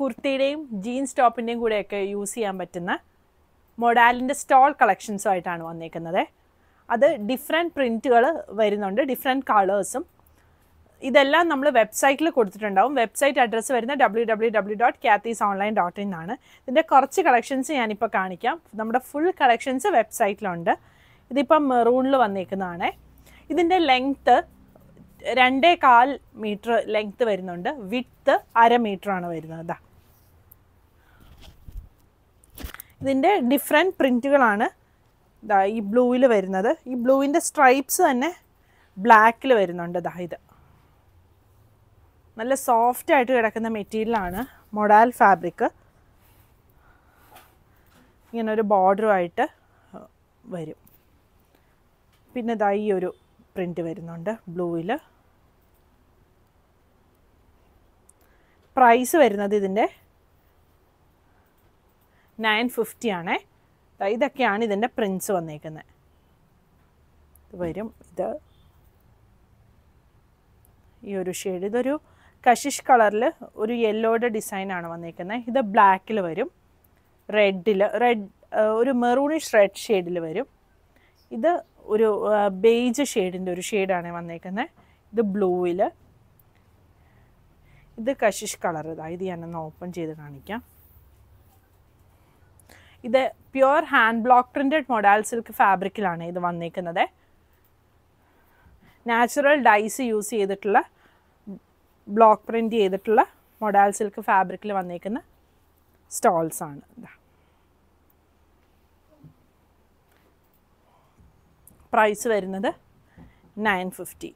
കുർത്തിയുടെയും jeans ടോപ്പിൻ്റെയും കൂടെയൊക്കെ use ചെയ്യാൻ പറ്റുന്ന മൊഡാലിൻ്റെ സ്റ്റോൾ കളക്ഷൻസും ആയിട്ടാണ് വന്നേക്കുന്നത് അത് ഡിഫറെൻറ്റ് പ്രിൻറ്റുകൾ വരുന്നുണ്ട് ഡിഫറെൻറ്റ് കളേഴ്സും ഇതെല്ലാം നമ്മൾ വെബ്സൈറ്റിൽ കൊടുത്തിട്ടുണ്ടാവും വെബ്സൈറ്റ് അഡ്രസ്സ് വരുന്ന ഡബ്ല്യൂ ഡബ്ല്യൂ ഡബ്ല്യൂ ഡോട്ട് കാത്തീസ് ഓൺലൈൻ ഡോട്ട് ഇൻ ആണ് ഇതിൻ്റെ കുറച്ച് കളക്ഷൻസ് ഞാനിപ്പോൾ കാണിക്കാം നമ്മുടെ ഫുൾ കളക്ഷൻസ് വെബ്സൈറ്റിലുണ്ട് ഇതിപ്പം മെറൂണിൽ വന്നേക്കുന്നതാണ് ഇതിൻ്റെ ലെങ്ത്ത് രണ്ടേ കാൽ മീറ്റർ ലെങ്ത്ത് വരുന്നുണ്ട് വിത്ത് അര മീറ്ററാണ് വരുന്നത് ഇതിൻ്റെ ഡിഫറെൻറ്റ് പ്രിൻറ്റുകളാണ് ഇതാ ഈ ബ്ലൂവിൽ വരുന്നത് ഈ ബ്ലൂവിൻ്റെ സ്ട്രൈപ്സ് തന്നെ ബ്ലാക്കിൽ വരുന്നുണ്ട് ഇതാ ഇത് നല്ല സോഫ്റ്റ് ആയിട്ട് കിടക്കുന്ന മെറ്റീരിയലാണ് മൊഡാൽ ഫാബ്രിക് ഇങ്ങനൊരു ബോർഡറുമായിട്ട് വരും പിന്നെ ഇതാ ഈ ഒരു പ്രിൻറ്റ് വരുന്നുണ്ട് ബ്ലൂവിൽ പ്രൈസ് വരുന്നത് ഇതിൻ്റെ നയൻ ഫിഫ്റ്റി ആണേ ഇതൊക്കെയാണ് ഇതിൻ്റെ പ്രിൻസ് വന്നേക്കുന്നത് ഇത് വരും ഇത് ഈ ഒരു ഷെയ്ഡ് ഇതൊരു കഷിഷ് കളറിൽ ഒരു യെല്ലോയുടെ ഡിസൈനാണ് വന്നേക്കുന്നത് ഇത് ബ്ലാക്കിൽ വരും റെഡിൽ റെഡ് ഒരു മെറൂണിഷ് റെഡ് ഷെയ്ഡിൽ വരും ഇത് ഒരു ബേജ് ഷെയ്ഡിൻ്റെ ഒരു ഷെയ്ഡാണ് വന്നേക്കുന്നത് ഇത് ബ്ലൂവിൽ ഇത് കഷിഷ് കളർ ഇതാ ഇത് ഞാനൊന്ന് ഓപ്പൺ ചെയ്ത് കാണിക്കാം ഇത് pure hand block printed modal silk ഫാബ്രിക്കിലാണ് ഇത് വന്നേക്കുന്നത് നാച്ചുറൽ ഡൈസ് യൂസ് ചെയ്തിട്ടുള്ള ബ്ലോക്ക് പ്രിൻറ്റ് ചെയ്തിട്ടുള്ള മൊഡാൽ സിൽക്ക് ഫാബ്രിക്കിൽ വന്നേക്കുന്ന സ്റ്റോൾസാണ് പ്രൈസ് വരുന്നത് നയൻ ഫിഫ്റ്റി